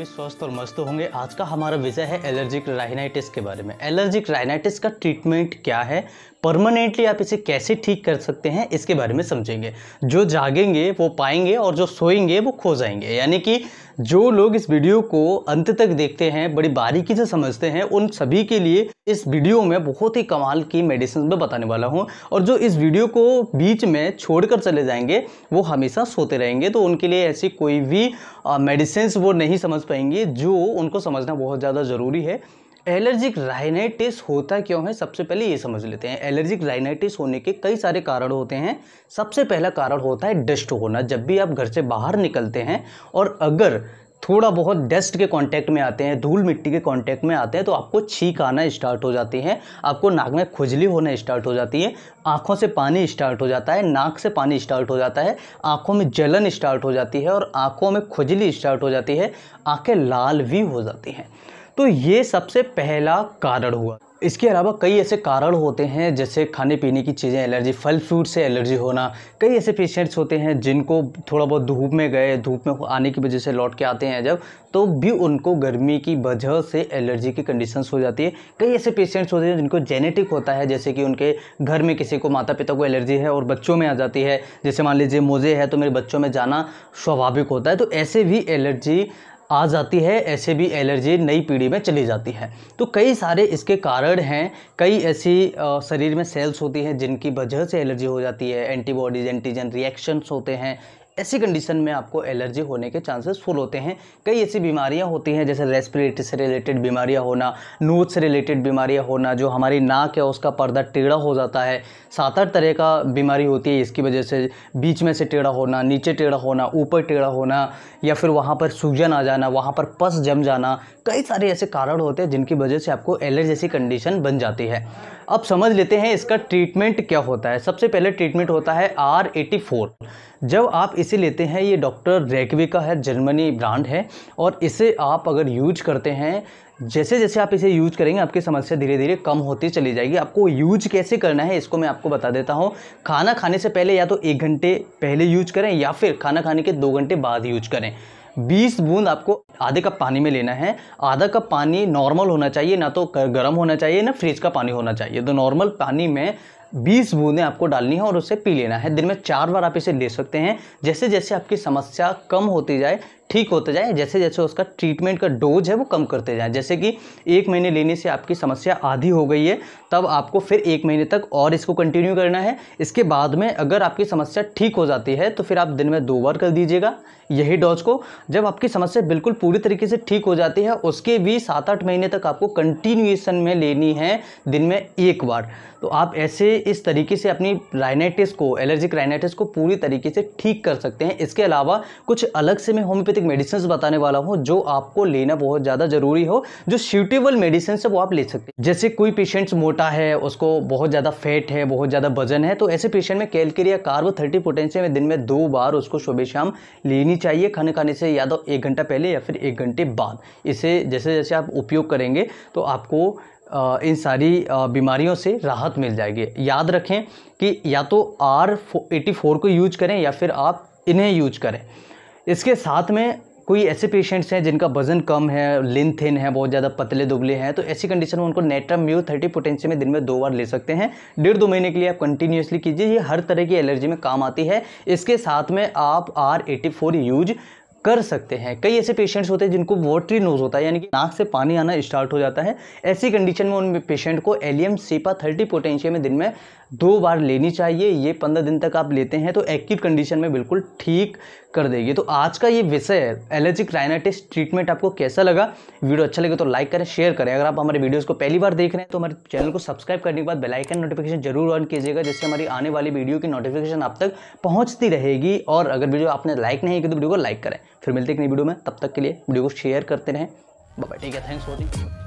सभी स्वस्थ और मस्त होंगे आज का हमारा विषय है एलर्जिक राइनाइटिस के बारे में एलर्जिक राइनाइटिस का ट्रीटमेंट क्या है परमानेंटली आप इसे कैसे ठीक कर सकते हैं इसके बारे में समझेंगे जो जागेंगे वो पाएंगे और जो सोएंगे वो खो जाएंगे यानी कि जो लोग इस वीडियो को अंत तक देखते हैं बड़ी बारीकी से समझते हैं उन सभी के लिए इस वीडियो में बहुत ही कमाल की मेडिसिन में बताने वाला हूँ और जो इस वीडियो को बीच में छोड़कर चले जाएंगे वो हमेशा सोते रहेंगे तो उनके लिए ऐसी कोई भी मेडिसिन वो नहीं समझ पाएंगे जो उनको समझना बहुत ज़्यादा ज़रूरी है एलर्जिक राइनाइटिस होता क्यों है सबसे पहले ये समझ लेते हैं एलर्जिक राइनाइटिस होने के कई सारे कारण होते हैं सबसे पहला कारण होता है डस्ट होना जब भी आप घर से बाहर निकलते हैं और अगर थोड़ा बहुत डस्ट के कांटेक्ट में आते हैं धूल मिट्टी के कांटेक्ट में आते हैं तो आपको छींक आना स्टार्ट हो जाती है आपको नाक में खुजली होना स्टार्ट हो जाती है आँखों से पानी स्टार्ट हो जाता है नाक से पानी स्टार्ट हो जाता है आँखों में जलन स्टार्ट हो जाती है और आँखों में खुजली स्टार्ट हो जाती है आँखें लाल भी हो जाती हैं तो ये सबसे पहला कारण हुआ इसके अलावा कई ऐसे कारण होते हैं जैसे खाने पीने की चीज़ें एलर्जी फल फ्रूट से एलर्जी होना कई ऐसे पेशेंट्स होते हैं जिनको थोड़ा बहुत धूप में गए धूप में आने की वजह से लौट के आते हैं जब तो भी उनको गर्मी की वजह से एलर्जी की कंडीशंस हो जाती है कई ऐसे पेशेंट्स होते हैं जिनको जेनेटिक होता है जैसे कि उनके घर में किसी को माता पिता को एलर्जी है और बच्चों में आ जाती है जैसे मान लीजिए मोजे है तो मेरे बच्चों में जाना स्वाभाविक होता है तो ऐसे भी एलर्जी आ जाती है ऐसे भी एलर्जी नई पीढ़ी में चली जाती है तो कई सारे इसके कारण हैं कई ऐसी शरीर में सेल्स होती हैं जिनकी वजह से एलर्जी हो जाती है एंटीबॉडीज़ एंटीजन रिएक्शंस होते हैं ऐसी कंडीशन में आपको एलर्जी होने के चांसेस फुल होते हैं कई ऐसी बीमारियां होती हैं जैसे रेस्पिरेटरी से रिलेटेड बीमारियां होना नोज से रिलेटेड बीमारियां होना जो हमारी नाक है उसका पर्दा टेढ़ा हो जाता है सात आठ तरह का बीमारी होती है इसकी वजह से बीच में से टेढ़ा होना नीचे टेढ़ा होना ऊपर टेढ़ा होना या फिर वहाँ पर सूजन आ जाना वहाँ पर पस जम जाना कई सारे ऐसे कारण होते हैं जिनकी वजह से आपको एलर्जी जैसी कंडीशन बन जाती है अब समझ लेते हैं इसका ट्रीटमेंट क्या होता है सबसे पहले ट्रीटमेंट होता है आर एटी फोर जब आप इसे लेते हैं ये डॉक्टर रेकवे का है जर्मनी ब्रांड है और इसे आप अगर यूज करते हैं जैसे जैसे आप इसे यूज करेंगे आपकी समस्या धीरे धीरे कम होती चली जाएगी आपको यूज कैसे करना है इसको मैं आपको बता देता हूँ खाना खाने से पहले या तो एक घंटे पहले यूज करें या फिर खाना खाने के दो घंटे बाद यूज करें 20 बूंद आपको आधे कप पानी में लेना है आधा कप पानी नॉर्मल होना चाहिए ना तो गर्म होना चाहिए ना फ्रिज का पानी होना चाहिए तो नॉर्मल पानी में बीस बूंदें आपको डालनी है और उसे पी लेना है दिन में चार बार आप इसे ले सकते हैं जैसे जैसे आपकी समस्या कम होती जाए ठीक होते जाए जैसे जैसे उसका ट्रीटमेंट का डोज है वो कम करते जाएँ जैसे कि एक महीने लेने से आपकी समस्या आधी हो गई है तब आपको फिर एक महीने तक और इसको कंटिन्यू करना है इसके बाद में अगर आपकी समस्या ठीक हो जाती है तो फिर आप दिन में दो बार कर दीजिएगा यही डोज को जब आपकी समस्या बिल्कुल पूरी तरीके से ठीक हो जाती है उसके भी सात आठ महीने तक आपको कंटिन्यूएसन में लेनी है दिन में एक बार तो आप ऐसे इस तरीके से अपनी राइनाइटिस को एलर्जिक राइनाइटिस को पूरी तरीके से ठीक कर सकते हैं इसके अलावा कुछ अलग से मैं होम्योपैथिक आयुर्वेदिक मेडिसिन बताने वाला हूँ जो आपको लेना बहुत ज़्यादा ज़रूरी हो जो सूटेबल मेडिसिन है वो आप ले सकते हैं जैसे कोई पेशेंट मोटा है उसको बहुत ज़्यादा फैट है बहुत ज़्यादा वजन है तो ऐसे पेशेंट में कैलकेर या कार्बो थर्टी पोटेंशियम दिन में दो बार उसको सुबह शाम लेनी चाहिए खाने खाने से या तो एक घंटा पहले या फिर एक घंटे बाद इसे जैसे जैसे आप उपयोग करेंगे तो आपको इन सारी बीमारियों से राहत मिल जाएगी याद रखें कि या तो आर एटी फोर को यूज करें या फिर आप इन्हें यूज करें इसके साथ में कोई ऐसे पेशेंट्स हैं जिनका वजन कम है लिन थिन है बहुत ज़्यादा पतले दुबले हैं तो ऐसी कंडीशन में उनको नेट्रा म्यू थर्टी पोटेंशियम में दिन में दो बार ले सकते हैं डेढ़ दो महीने के लिए आप कंटिन्यूसली कीजिए ये हर तरह की एलर्जी में काम आती है इसके साथ में आप आर एटी फोर यूज कर सकते हैं कई ऐसे पेशेंट्स होते हैं जिनको वोटरी नोज होता है यानी कि नाक से पानी आना स्टार्ट हो जाता है ऐसी कंडीशन में उन पेशेंट को एलियम सेपा थर्टी पोटेंशियम में दिन में दो बार लेनी चाहिए ये पंद्रह दिन तक आप लेते हैं तो एक्यूट कंडीशन में बिल्कुल ठीक कर देगी तो आज का ये विषय एलर्जिक राइनाटिस ट्रीटमेंट आपको कैसा लगा वीडियो अच्छा लगे तो लाइक करें शेयर करें अगर आप हमारे वीडियोज़ को पहली बार देख रहे हैं तो हमारे चैनल को सब्सक्राइब करने के बाद बेलाइकन नोटिफिकेशन जरूर ऑन कीजिएगा जिससे हमारी आने वाली वीडियो की नोटिफिकेशन आप तक पहुँचती रहेगी और अगर वीडियो आपने लाइक नहीं की तो वीडियो को लाइक करें फिर मिलते हैं नई वीडियो में तब तक के लिए वीडियो को शेयर करते रहें बाबा ठीक है थैंक्स वॉचिंग